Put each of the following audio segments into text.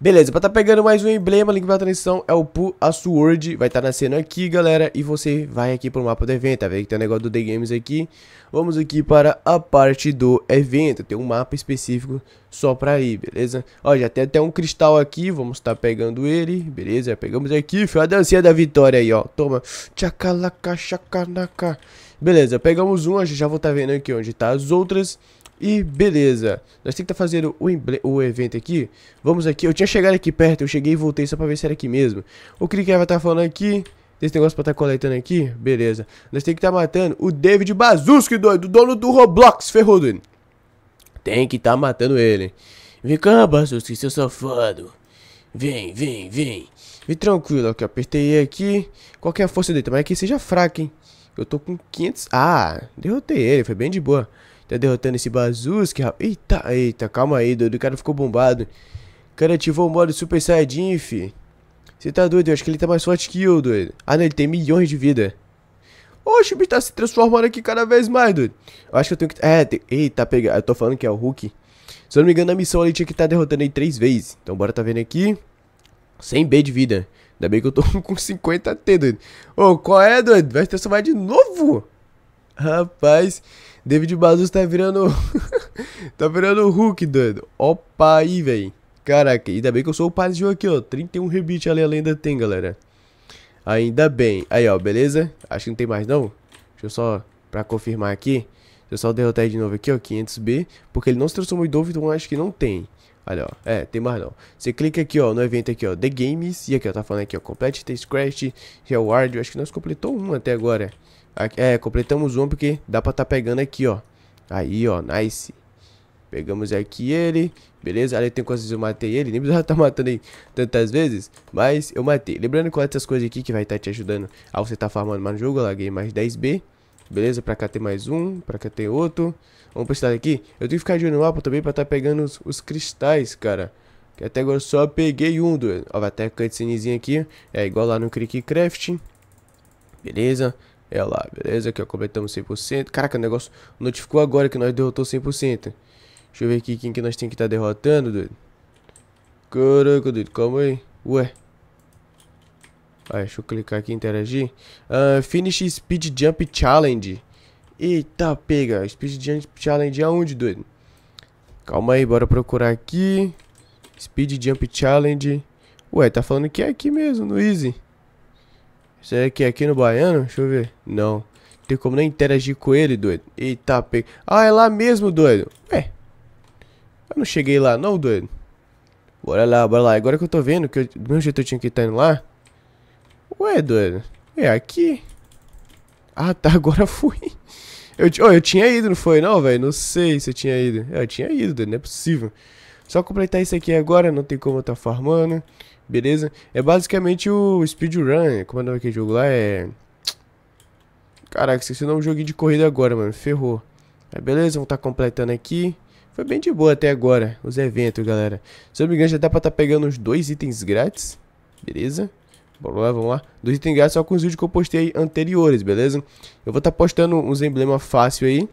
Beleza, pra tá pegando mais um emblema, link pra transição é o Pu a Sword, vai estar tá nascendo aqui, galera, e você vai aqui pro mapa do evento, tá vendo que tem um negócio do The Games aqui, vamos aqui para a parte do evento, tem um mapa específico só pra ir, beleza? Ó, já tem até um cristal aqui, vamos tá pegando ele, beleza, pegamos aqui, foi a dancinha da vitória aí, ó, toma, Tchakalaka, chakanaka. beleza, pegamos um, a gente já vou tá vendo aqui onde tá as outras, e beleza, nós temos que estar tá fazendo o, o, evento aqui Vamos aqui, eu tinha chegado aqui perto, eu cheguei e voltei só pra ver se era aqui mesmo O Clicker vai estar tá falando aqui Desse negócio pra estar tá coletando aqui, beleza Nós temos que estar tá matando o David Bazuski, doido, dono do Roblox, ferrudo Tem que estar matando ele Vem cá, Bazuski, seu safado Vem, vem, vem Vem tranquilo, aqui, apertei aqui Qual que é a força dele? Mas que seja fraco, hein Eu tô com 500... Ah, derrotei ele, foi bem de boa Tá derrotando esse Bazuski, rapaz. Eita, eita, calma aí, doido. O cara ficou bombado. O cara ativou o modo Super Saiyajin, fi. Você tá doido? Eu acho que ele tá mais forte que eu, doido. Ah, não, ele tem milhões de vida. Oxe, o bicho tá se transformando aqui cada vez mais, doido. Eu acho que eu tenho que... É, tem... eita, pega... Eu tô falando que é o Hulk. Se eu não me engano, a missão ali tinha que tá derrotando ele três vezes. Então, bora tá vendo aqui. 100B de vida. Ainda bem que eu tô com 50T, doido. Ô, qual é, doido? Vai se transformar de novo? Rapaz, David Bazuz tá virando. tá virando o Hulk, doido. Opa aí, velho. Caraca, ainda bem que eu sou o Pazio aqui, ó. 31 rebite ali a lenda tem, galera. Ainda bem. Aí, ó, beleza? Acho que não tem mais, não. Deixa eu só, pra confirmar aqui. Deixa eu só derrotar ele de novo aqui, ó, 500B. Porque ele não se transformou em Dove, então acho que não tem. Olha, ó. É, tem mais não. Você clica aqui, ó, no evento aqui, ó, The Games. E aqui, ó, tá falando aqui, ó, Complete The Scratch, Reward. Eu acho que nós completou um até agora. Aqui, é, completamos um porque dá pra tá pegando aqui, ó. Aí, ó, nice. Pegamos aqui ele, beleza? Ali tem coisas eu matei ele, nem precisava estar tá matando aí tantas vezes, mas eu matei. Lembrando que é essas coisas aqui que vai estar tá te ajudando a você tá farmando mais no jogo, eu laguei mais 10B. Beleza? Pra cá tem mais um, pra cá tem outro. Vamos pra aqui. Eu tenho que ficar de olho no mapa também pra tá pegando os, os cristais, cara. Que até agora eu só peguei um, doido. Ó, vai até a cutscenezinha aqui. É igual lá no Crick Beleza? É lá, beleza? Aqui, ó, completamos 100%. Caraca, o negócio notificou agora que nós derrotou 100%. Deixa eu ver aqui quem que nós tem que estar tá derrotando, doido. Caraca, doido, calma aí. Ué, Vai, deixa eu clicar aqui e interagir. Uh, finish Speed Jump Challenge. Eita, pega. Speed Jump Challenge aonde, é doido? Calma aí, bora procurar aqui. Speed Jump Challenge. Ué, tá falando que é aqui mesmo, no Easy. Será é que é aqui no Baiano? Deixa eu ver. Não. Tem como nem interagir com ele, doido. Eita, pega. Ah, é lá mesmo, doido. Ué. Eu não cheguei lá, não, doido. Bora lá, bora lá. Agora que eu tô vendo que eu, do mesmo jeito eu tinha que estar tá indo lá... Ué, doido. É aqui. Ah, tá. Agora fui. Eu, oh, eu tinha ido, não foi não, velho? Não sei se eu tinha ido. É, eu tinha ido, doido. Não é possível. Só completar isso aqui agora. Não tem como eu tá farmando. Beleza? É basicamente o speedrun. Como é o nome daquele jogo lá? É... Caraca, esqueci o nome do de corrida agora, mano. Ferrou. Mas beleza, vamos tá completando aqui. Foi bem de boa até agora, os eventos, galera. Se eu não me engano, já dá pra tá pegando os dois itens grátis. Beleza? Vamos lá, vamos lá. Dos itens grátis só com os vídeos que eu postei anteriores, beleza? Eu vou estar tá postando uns emblemas fácil aí.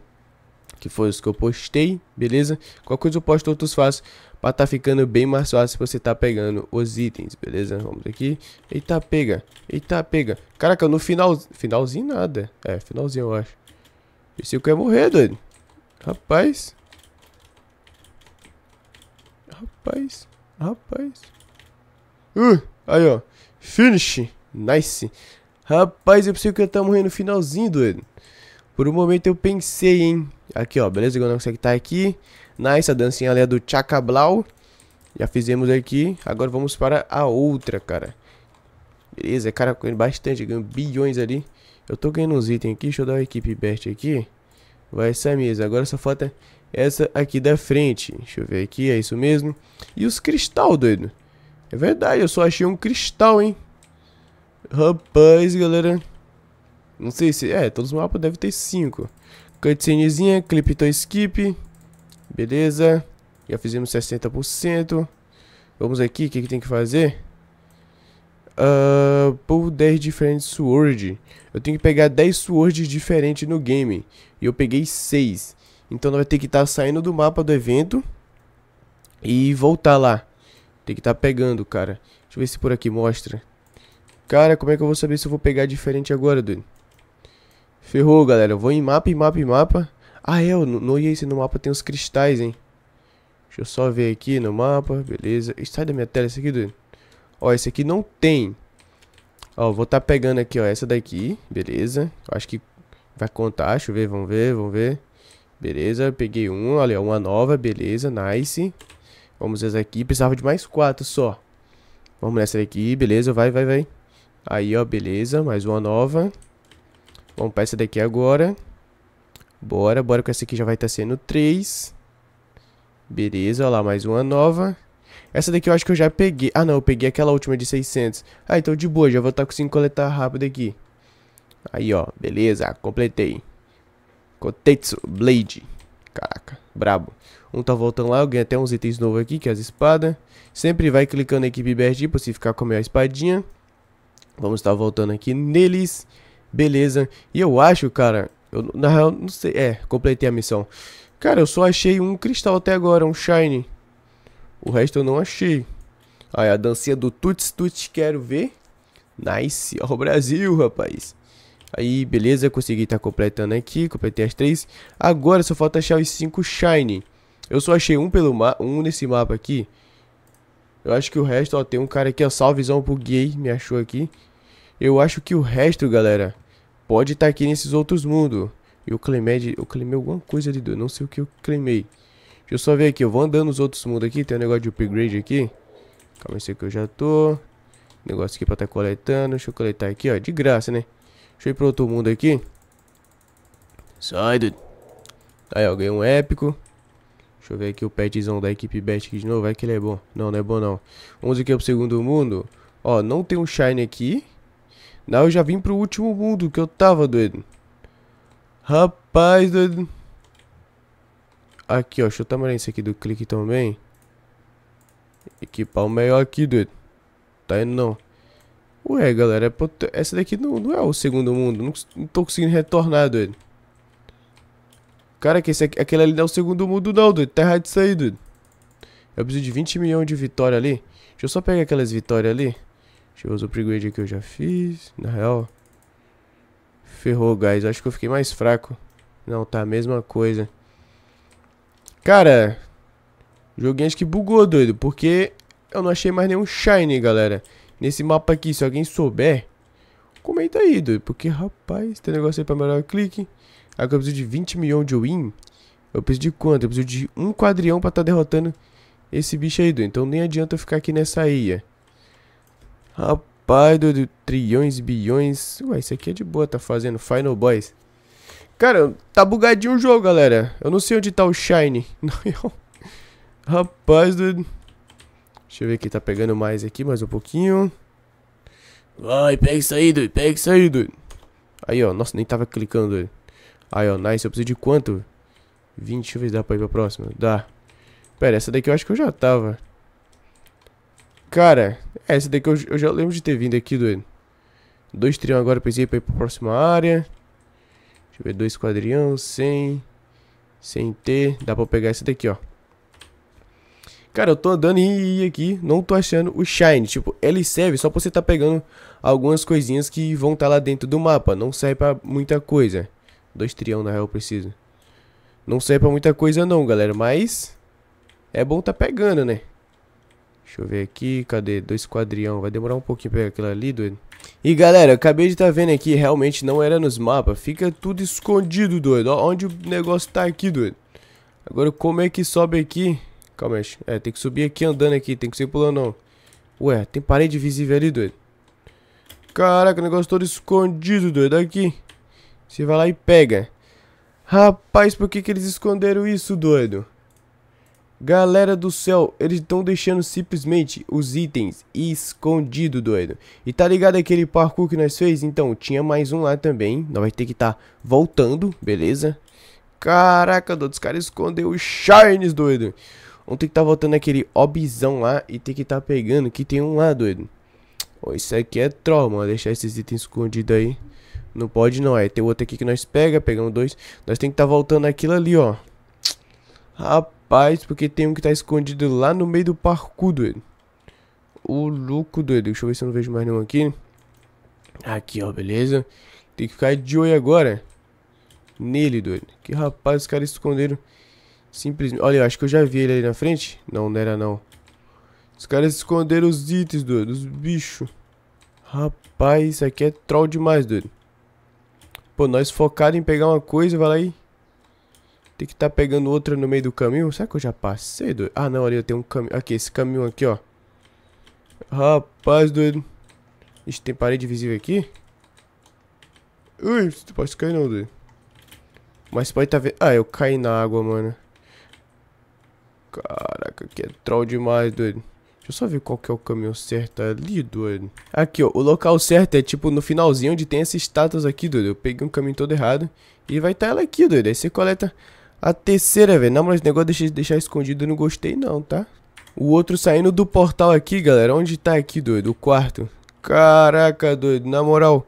Que foi os que eu postei, beleza? Qualquer coisa eu posto outros fácil. Pra tá ficando bem mais fácil você tá pegando os itens, beleza? Vamos aqui. Eita, pega. Eita, pega. Caraca, no final... Finalzinho nada. É, finalzinho eu acho. Pensei que eu ia morrer, doido. Rapaz. Rapaz. Rapaz. Uh, aí, ó. Finish. Nice. Rapaz, eu preciso cantar morrer no finalzinho, doido. Por um momento eu pensei, hein. Aqui, ó. Beleza, agora não consegue tá aqui. Nice, a dancinha ali é do Chacablau. Já fizemos aqui. Agora vamos para a outra, cara. Beleza, cara, ganhando bastante. Ganhando bilhões ali. Eu tô ganhando uns itens aqui. Deixa eu dar uma equipe best aqui. Vai essa mesa. Agora só falta essa aqui da frente. Deixa eu ver aqui. É isso mesmo. E os cristal, doido. É verdade, eu só achei um cristal, hein? Rapaz, galera. Não sei se... É, todos os mapas devem ter 5. Cutscenezinha, clip to então skip. Beleza. Já fizemos 60%. Vamos aqui, o que, que tem que fazer? Uh, ah, 10 diferentes swords. Eu tenho que pegar 10 swords diferentes no game. E eu peguei 6. Então vai ter que estar tá saindo do mapa do evento. E voltar lá. Tem que estar tá pegando, cara. Deixa eu ver se por aqui mostra. Cara, como é que eu vou saber se eu vou pegar diferente agora, doido? Ferrou, galera. Eu vou em mapa, em mapa, em mapa. Ah, é. No, no no mapa tem os cristais, hein. Deixa eu só ver aqui no mapa. Beleza. Sai da minha tela esse aqui, doido. Ó, esse aqui não tem. Ó, vou estar tá pegando aqui, ó. Essa daqui. Beleza. Eu acho que vai contar. Deixa eu ver, vamos ver, vamos ver. Beleza, peguei um, olha, uma nova, beleza, nice. Vamos essa aqui. Precisava de mais quatro só. Vamos nessa daqui. Beleza, vai, vai, vai. Aí, ó, beleza. Mais uma nova. Vamos pra essa daqui agora. Bora, bora com essa aqui já vai estar tá sendo 3. Beleza, ó lá, mais uma nova. Essa daqui eu acho que eu já peguei. Ah, não, eu peguei aquela última de 600. Ah, então de boa, já vou estar tá conseguindo coletar rápido aqui. Aí, ó, beleza, completei. Kotetsu Blade. Caraca, brabo. Um tá voltando lá, eu até uns itens novos aqui, que é as espadas. Sempre vai clicando na equipe BRG pra você ficar com a minha espadinha. Vamos estar tá voltando aqui neles. Beleza. E eu acho, cara... Eu, na real, não sei... É, completei a missão. Cara, eu só achei um cristal até agora, um shiny. O resto eu não achei. Aí, a dancinha do tuts tuts, quero ver. Nice. Ó, o Brasil, rapaz. Aí, beleza, consegui estar tá completando aqui, completei as três. Agora só falta achar os cinco shiny. Eu só achei um pelo ma um nesse mapa aqui. Eu acho que o resto, ó, tem um cara aqui, ó, salvezão pro gay, me achou aqui. Eu acho que o resto, galera, pode estar tá aqui nesses outros mundos. Eu clemei, de, eu clemei alguma coisa ali, do, não sei o que eu clemei. Deixa eu só ver aqui, eu vou andando nos outros mundos aqui, tem um negócio de upgrade aqui. Calma, sei que eu já tô. Negócio aqui pra tá coletando, deixa eu coletar aqui, ó, de graça, né? Deixa eu ir pro outro mundo aqui. Sai, dude. Aí, ó, ganhei um épico. Deixa eu ver aqui o petzão da equipe Bet aqui de novo. Vai que ele é bom. Não, não é bom não. Vamos aqui pro segundo mundo. Ó, não tem um Shine aqui. Não, eu já vim pro último mundo que eu tava, doido. Rapaz, doido. Aqui, ó. Deixa eu tamanhar esse aqui do clique também. Equipar o melhor aqui, doido. Tá indo não. Ué, galera. É essa daqui não, não é o segundo mundo. Não, não tô conseguindo retornar, doido. Cara, que esse, aquele ali não é o segundo mundo não, doido. Tá errado isso aí, doido. Eu preciso de 20 milhões de vitória ali. Deixa eu só pegar aquelas vitórias ali. Deixa eu usar o upgrade que eu já fiz. Na real. Ferrou, guys. Acho que eu fiquei mais fraco. Não, tá a mesma coisa. Cara. Joguinho acho que bugou, doido. Porque eu não achei mais nenhum Shiny, galera. Nesse mapa aqui, se alguém souber, comenta aí, doido. Porque, rapaz, tem negócio aí é pra melhorar o clique. Aí ah, eu preciso de 20 milhões de win. Eu preciso de quanto? Eu preciso de um quadrião pra estar tá derrotando esse bicho aí, doido. Então nem adianta eu ficar aqui nessa ilha. Rapaz, doido. Trilhões, bilhões. Ué, isso aqui é de boa, tá fazendo. Final Boys. Cara, tá bugadinho o jogo, galera. Eu não sei onde tá o Shine. Rapaz, doido. Deixa eu ver aqui, tá pegando mais aqui, mais um pouquinho. Vai, pega isso aí, doido. Pega isso aí, doido. Aí, ó. Nossa, nem tava clicando, doido. Aí, ó, nice. Eu preciso de quanto? 20. Deixa eu ver se dá pra ir pra próxima. Dá. Pera, essa daqui eu acho que eu já tava. Cara, é, essa daqui eu, eu já lembro de ter vindo aqui, doido. Dois trião agora, pensei pra ir pra próxima área. Deixa eu ver, dois quadrião, 100. Sem T. Dá pra pegar essa daqui, ó. Cara, eu tô andando e, e aqui não tô achando o Shine. Tipo, ele serve só pra você tá pegando algumas coisinhas que vão estar tá lá dentro do mapa. Não serve pra muita coisa. Dois trião, na real, eu preciso. Não serve pra muita coisa não, galera, mas... É bom tá pegando, né? Deixa eu ver aqui, cadê? Dois quadrião, vai demorar um pouquinho pra pegar aquilo ali, doido. E galera, acabei de estar tá vendo aqui, realmente não era nos mapas. Fica tudo escondido, doido. onde o negócio tá aqui, doido. Agora, como é que sobe aqui? Calma aí. É, tem que subir aqui andando aqui. Tem que ser pulando, não. Ué, tem parede visível ali, doido. Caraca, o negócio todo escondido, doido. Aqui. Você vai lá e pega. Rapaz, por que, que eles esconderam isso, doido? Galera do céu, eles estão deixando simplesmente os itens escondido, doido. E tá ligado aquele parkour que nós fez? Então, tinha mais um lá também. Nós vai ter que estar tá voltando, beleza? Caraca, doido, os caras escondeu os shines, doido. Vamos ter que estar tá voltando aquele obisão lá e ter que estar tá pegando que tem um lá, doido. Oh, isso aqui é troll, mano. Deixar esses itens escondidos aí. Não pode não, aí tem outro aqui que nós pega, pegamos dois. Nós tem que tá voltando aquilo ali, ó. Rapaz, porque tem um que tá escondido lá no meio do parkour, doido. O louco, doido. Deixa eu ver se eu não vejo mais nenhum aqui. Aqui, ó, beleza. Tem que ficar de olho agora. Nele, doido. Que rapaz, os caras esconderam. Simplesmente. Olha, eu acho que eu já vi ele ali na frente. Não, não era não. Os caras esconderam os itens, doido. Os bichos. Rapaz, isso aqui é troll demais, doido. Pô, nós focado em pegar uma coisa, vai lá e... Tem que estar tá pegando outra no meio do caminho. Será que eu já passei, doido? Ah, não, ali tem um caminho. Aqui, esse caminho aqui, ó. Rapaz, doido. Ixi, tem parede visível aqui? Ui, tu pode cair não, doido. Mas pode tá vendo... Ah, eu caí na água, mano. Caraca, que é troll demais, doido. Deixa eu só ver qual que é o caminho certo ali, doido. Aqui, ó. O local certo é, tipo, no finalzinho onde tem essas estátuas aqui, doido. Eu peguei um caminho todo errado. E vai estar tá ela aqui, doido. Aí você coleta a terceira, velho. Não, moral, negócio de deixar escondido eu não gostei não, tá? O outro saindo do portal aqui, galera. Onde tá aqui, doido? O quarto. Caraca, doido. Na moral,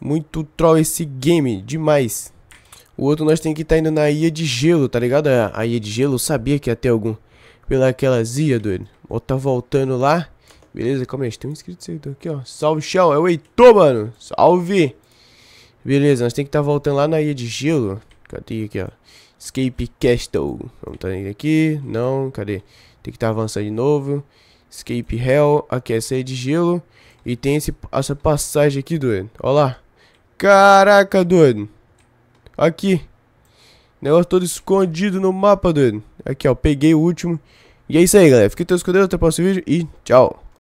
muito troll esse game. Demais. O outro nós tem que estar tá indo na Ilha de Gelo, tá ligado? A Ilha de Gelo, eu sabia que ia ter algum. Pelaquelas Ilha, doido. Ou tá voltando lá. Beleza, calma aí, tem um inscrito aqui, ó. Salve, Shell, é o Heitor, mano. Salve! Beleza, nós tem que estar tá voltando lá na ilha de gelo. Cadê aqui, ó? Escape Castle. Vamos tá indo aqui. Não, cadê? Tem que estar tá avançando de novo. Escape Hell. Aqui é essa ilha de gelo. E tem esse, essa passagem aqui, doido. Ó lá. Caraca, doido. Aqui. Negócio todo escondido no mapa, doido. Aqui, ó. Peguei o último. E é isso aí, galera. Fiquem todos com Deus, até o próximo vídeo e tchau.